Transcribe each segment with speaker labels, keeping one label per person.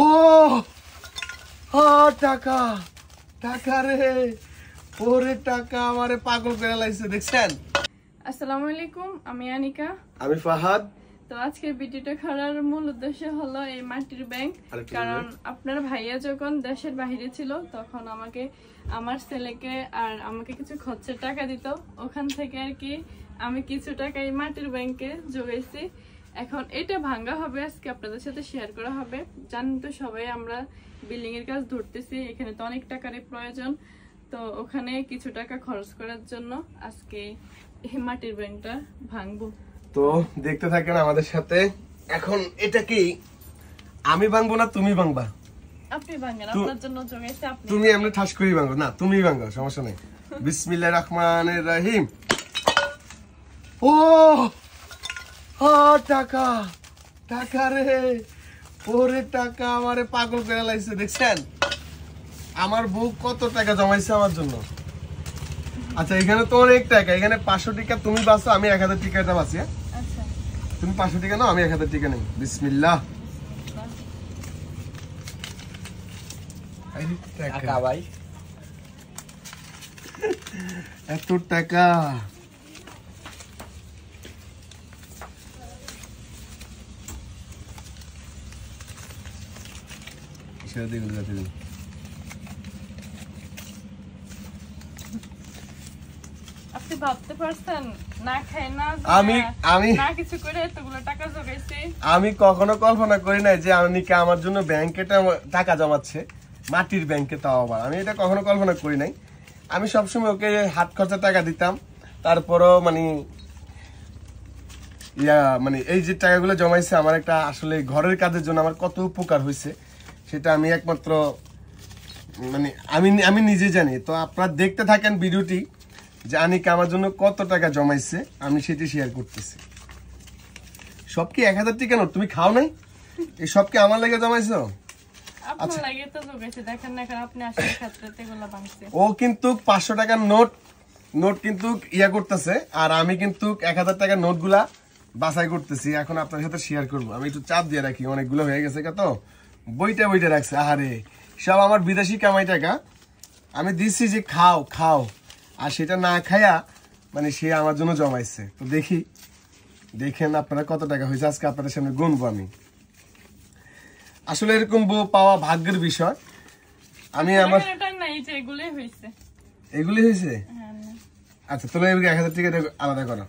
Speaker 1: ও টাকা টাকা রে ওরে টাকা আমারে পাগল করে লাইছে দেখছেন
Speaker 2: আসসালামু আলাইকুম আমি আনিকা আমি ফাহাদ তো আজকের ভিডিওটা করার মূল উদ্দেশ্য হলো এই মাটির ব্যাংক কারণ আপনার ভাইয়া যখন দেশের বাহিরে ছিল তখন আমাকে আমার ছেলেকে আর আমাকে কিছু খরচের টাকা দিত ওখান থেকে আর কি আমি কিছু টাকা এই মাটির ব্যাংকে যোগাইছি এখন এটা ভাঙ্গা হবে আজকে আপনাদের সাথে শেয়ার করা হবে জানেন তো সবাই আমরা বিল্ডিং এর কাজ ধরতেছি এখানে তো অনেক টাকারই প্রয়োজন তো ওখানে কিছু টাকা খরচ করার জন্য আজকে মাটির ব্যাংকটা ভাঙবো
Speaker 1: তো দেখতে থাকেন আমাদের সাথে এখন এটা কি আমি ভাঙবো না তুমি ভাঙবা
Speaker 2: আপনি ভাঙেন আপনার জন্য জমেছে আপনি তুমি
Speaker 1: এমনি ঠাস করি ভাঙো না তুমি ভাঙো সমস্যা নেই বিসমিল্লাহির রহমানির রহিম ও টাকা টাকা রে টাকা আমারে পাগল দেখছেন আমার বউ কত টাকা জমাইছে আমার জন্য আচ্ছা এখানে তো অনেক টাকা এখানে পাঁচশো টাকা তুমি বাঁচো আমি এক হাজার টিকাটা বাঁচি হ্যাঁ? আচ্ছা। তুমি পাঁচশো টাকা নাও আমি এক হাজার টিকা নেই বিসমিল্লাহ টাকা ভাই এত টাকা ছেড়ে গুলো আমি কখনো কল্পনা করি নাই যে অনিকা আমার জন্য ব্যাংকে টাকা জমাচ্ছে মাটির ব্যাংকে তাও আবার আমি এটা কখনো কল্পনা করি নাই আমি সবসময় ওকে হাত খরচা টাকা দিতাম তারপরও মানে ইয়া মানে এই যে টাকাগুলো জমাইছে আমার একটা আসলে ঘরের কাজের জন্য আমার কত উপকার হয়েছে সেটা আমি একমাত্র মানে আমি আমি নিজে জানি তো আপনারা দেখতে থাকেন ভিডিওটি যে আনিকা আমার জন্য কত টাকা জমাইছে আমি সেটি শেয়ার করতেছি সব কি এক হাজার টাকা তুমি খাও নাই এই সব কি আমার লেগে জমাইছো
Speaker 2: আচ্ছা। ও
Speaker 1: কিন্তু পাঁচশো টাকার নোট নোট কিন্তু ইয়া করতেছে আর আমি কিন্তু এক হাজার টাকার নোটগুলা বাছাই করতেছি এখন আপনার সাথে শেয়ার করবো আমি একটু চাপ দিয়ে রাখি অনেকগুলো হয়ে গেছে তো বইটা বইটা রাখছে আহারে সব আমার বিদেশি কামাই টাকা আমি দিচ্ছি যে খাও খাও আর সেটা না খায়া মানে সে আমার জন্য জমাইছে তো দেখি দেখেন আপনারা কত টাকা হয়েছে আজকে আপনাদের সামনে গুনবো আমি আসলে এরকম বউ পাওয়া ভাগ্যের বিষয় আমি আমার এগুলি হয়েছে হ্যাঁ, আচ্ছা তাহলে এক হাজার টাকা আলাদা করো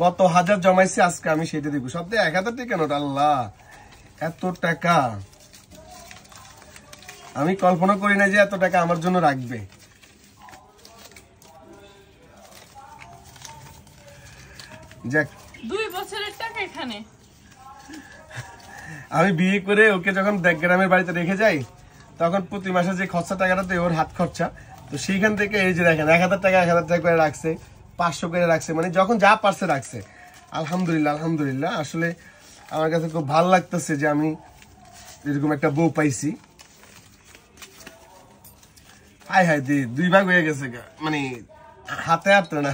Speaker 1: কত হাজার জমাইছে আজকে আমি সেটা দেখবো সব এক হাজার টাকা কেন আল্লাহ এত টাকা আমি কল্পনা করি না যে এত টাকা আমার জন্য রাখবে যাক টাকা এখানে আমি বিয়ে করে ওকে যখন গ্রামের বাড়িতে রেখে যাই তখন প্রতি মাসে যে খরচা টাকাটা ওর হাত খরচা তো সেইখান থেকে এই যে দেখেন এক হাজার টাকা এক হাজার টাকা করে রাখছে পাঁচশো করে রাখছে মানে যখন যা পারছে রাখছে আলহামদুলিল্লাহ আলহামদুলিল্লাহ আসলে আমার কাছে খুব ভালো লাগতেছে যে আমি এরকম একটা বউ পাইছি হাই হাই দি দুই ভাগ হয়ে গেছে মানে হাতে হাত না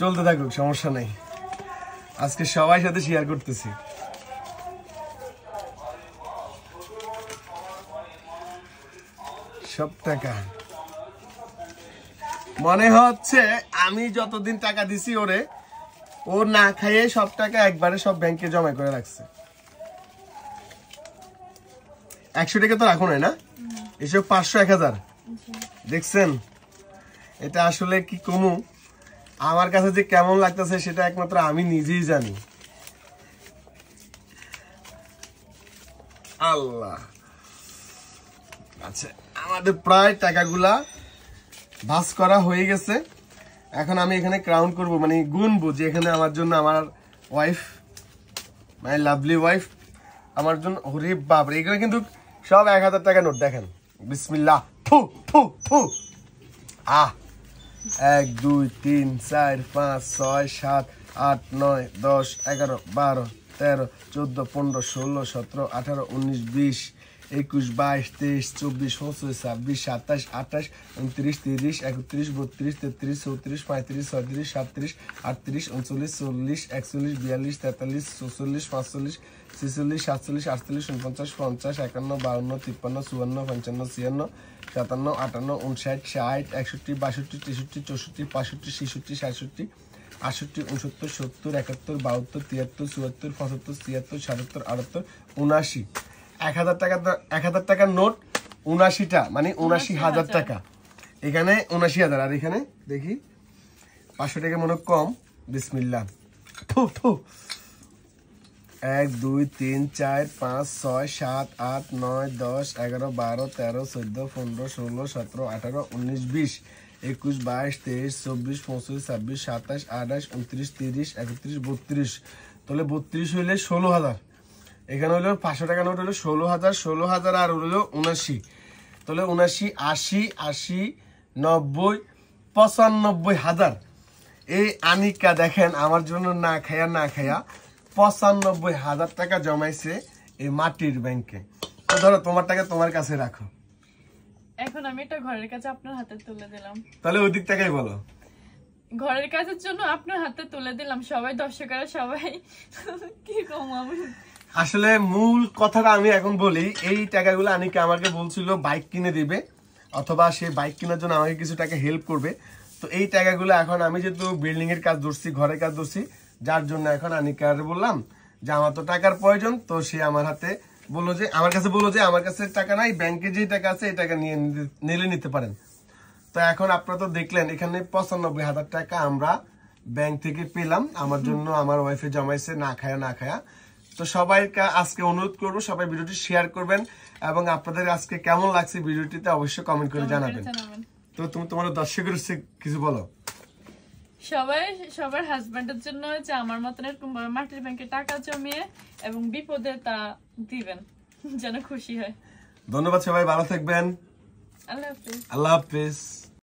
Speaker 1: চলতে থাকুক সমস্যা নাই আজকে সবাই সাথে শেয়ার করতেছি সব টাকা মনে হচ্ছে আমি যতদিন টাকা দিছি ওরে ও না খাইয়ে সব টাকা একবারে সব ব্যাংকে জমা করে রাখছে একশো টাকা তো রাখো না এসব পাঁচশো এক হাজার দেখছেন এটা আসলে কি কমু আমার কাছে যে কেমন লাগতেছে সেটা একমাত্র আমি নিজেই জানি আল্লাহ আচ্ছা আমাদের প্রায় টাকাগুলা ভাস করা হয়ে গেছে এখন আমি এখানে ক্রাউন করব মানে গুনবো যে এখানে আমার জন্য আমার ওয়াইফ মাই লাভলি ওয়াইফ আমার জন্য হরি বাপরে এখানে কিন্তু সব এক হাজার টাকা নোট দেখেন বিসমিল্লা ফু ফু ফু আহ এক দুই তিন চার পাঁচ ছয় সাত আট নয় দশ এগারো বারো তেরো চোদ্দো পনেরো ষোলো সতেরো আঠারো উনিশ বিশ একুশ বাইশ তেইশ চব্বিশ পঁচিশ ছাব্বিশ সাতাশ আঠাশ উনত্রিশ তিরিশ একত্রিশ বত্রিশ তেত্রিশ চৌত্রিশ পঁয়ত্রিশ ছয়ত্রিশ সাতত্রিশ আটত্রিশ উনচল্লিশ চল্লিশ একচল্লিশ বিয়াল্লিশ তেতাল্লিশ চৌচল্লিশ পাঁচচল্লিশ ছেচল্লিশ সাতচল্লিশ আটচল্লিশ উনপঞ্চাশ পঞ্চাশ একান্ন বাউন্ন তিপ্পান্ন চুয়ান্ন পঞ্চান্ন ছিয়ান্ন সাতান্ন আটান্ন উনষাট ষাট একষট্টি বাষট্টি তেষট্টি চৌষট্টি পাঁষট্টি ছেষট্টি সাতষট্টি আটষট্টি উনসত্তর সত্তর একাত্তর বাহাত্তর তিয়াত্তর চুয়াত্তর পঁচাত্তর ছিয়াত্তর সাতাত্তর আটাত্তর উনআশি এক হাজার টাকা এক হাজার টাকার নোট উনাশিটা মানে উনাশি হাজার টাকা এখানে উনাশি হাজার আর এখানে দেখি পাঁচশো টাকা মনে কম বিসমিল্লা এক দুই তিন চার পাঁচ ছয় সাত আট নয় দশ এগারো বারো তেরো চোদ্দ পনেরো ষোলো সতেরো আঠারো উনিশ বিশ একুশ বাইশ তেইশ চব্বিশ পঁচিশ ছাব্বিশ সাতাশ আঠাশ উনত্রিশ তিরিশ একত্রিশ বত্রিশ তাহলে বত্রিশ হইলে ষোলো হাজার এখানে হলো পাঁচশো টাকা নোট হলো ষোলো হাজার ষোলো হাজার আর হলো উনাশি তাহলে উনাশি আশি আশি নব্বই পঁচানব্বই হাজার এই আনিকা দেখেন আমার জন্য না খায়া না খায়া পঁচানব্বই হাজার টাকা জমাইছে এই মাটির ব্যাংকে তো ধরো তোমার টাকা তোমার কাছে রাখো
Speaker 2: এখন আমি এটা ঘরের কাছে আপনার হাতে তুলে দিলাম
Speaker 1: তাহলে ওই দিক থেকেই বলো
Speaker 2: ঘরের কাজের জন্য আপনার হাতে তুলে দিলাম সবাই দর্শকেরা সবাই কি কম
Speaker 1: আসলে মূল কথাটা আমি এখন বলি এই টাকাগুলো আনিকে আমাকে বলছিল বাইক কিনে দিবে অথবা সে বাইক কেনার জন্য আমাকে কিছু টাকা হেল্প করবে তো এই টাকাগুলো এখন আমি যেহেতু বিল্ডিংয়ের কাজ ধরছি ঘরের কাজ ধরছি যার জন্য এখন আনিকার বললাম যে আমার তো টাকার প্রয়োজন তো সে আমার হাতে বললো যে আমার কাছে বললো যে আমার কাছে টাকা নাই ব্যাংকে যে টাকা আছে এই টাকা নিয়ে নিলে নিতে পারেন তো এখন আপনারা তো দেখলেন এখানে পঁচানব্বই হাজার টাকা আমরা ব্যাংক থেকে পেলাম আমার জন্য আমার ওয়াইফে জমাইছে না খায়া না খায়া তো সবাইকে আজকে অনুরোধ করবো সবাই ভিডিওটি শেয়ার করবেন এবং আপনাদের আজকে কেমন লাগছে ভিডিওটিতে অবশ্যই কমেন্ট করে জানাবেন তো তুমি তোমার দর্শকের কিছু বলো
Speaker 2: সবাই সবার হাজবেন্ডের জন্য যে আমার মতন এরকম মাটির ব্যাংকে টাকা জমিয়ে এবং বিপদে তা দিবেন যেন খুশি হয়
Speaker 1: ধন্যবাদ সবাই ভালো থাকবেন
Speaker 2: আল্লাহ হাফিজ আল্লাহ
Speaker 1: হাফিজ